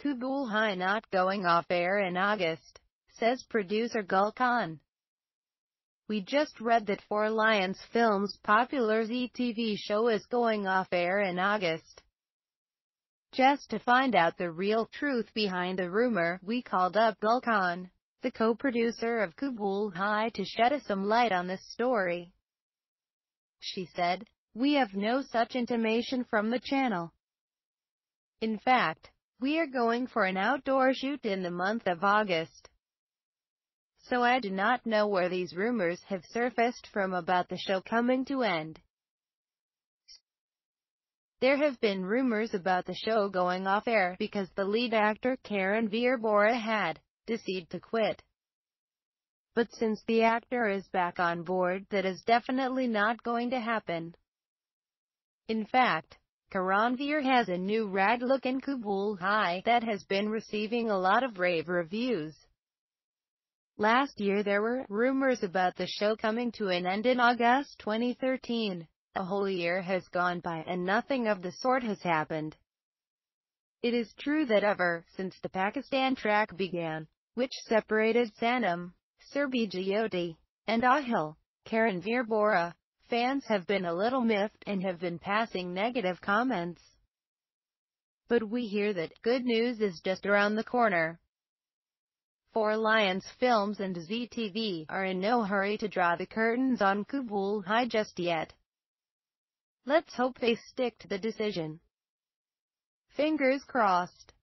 Kubul Hai not going off air in August, says producer Gul Khan. We just read that Four Lions Films' popular ZTV show is going off air in August. Just to find out the real truth behind the rumor, we called up Gul Khan, the co-producer of Kubul Hai, to shed us some light on this story. She said, we have no such intimation from the channel. In fact, we are going for an outdoor shoot in the month of August. So I do not know where these rumors have surfaced from about the show coming to end. There have been rumors about the show going off air because the lead actor Karen Vierbora had decided to quit. But since the actor is back on board that is definitely not going to happen. In fact, Karanvir has a new rad look in Kabul High that has been receiving a lot of rave reviews. Last year there were rumors about the show coming to an end in August 2013. A whole year has gone by and nothing of the sort has happened. It is true that ever since the Pakistan track began, which separated Sanam, Surbhi Jyoti, and Ahil, Karanvir Bora, Fans have been a little miffed and have been passing negative comments. But we hear that good news is just around the corner. Four Lions Films and ZTV are in no hurry to draw the curtains on Kabul High just yet. Let's hope they stick to the decision. Fingers crossed.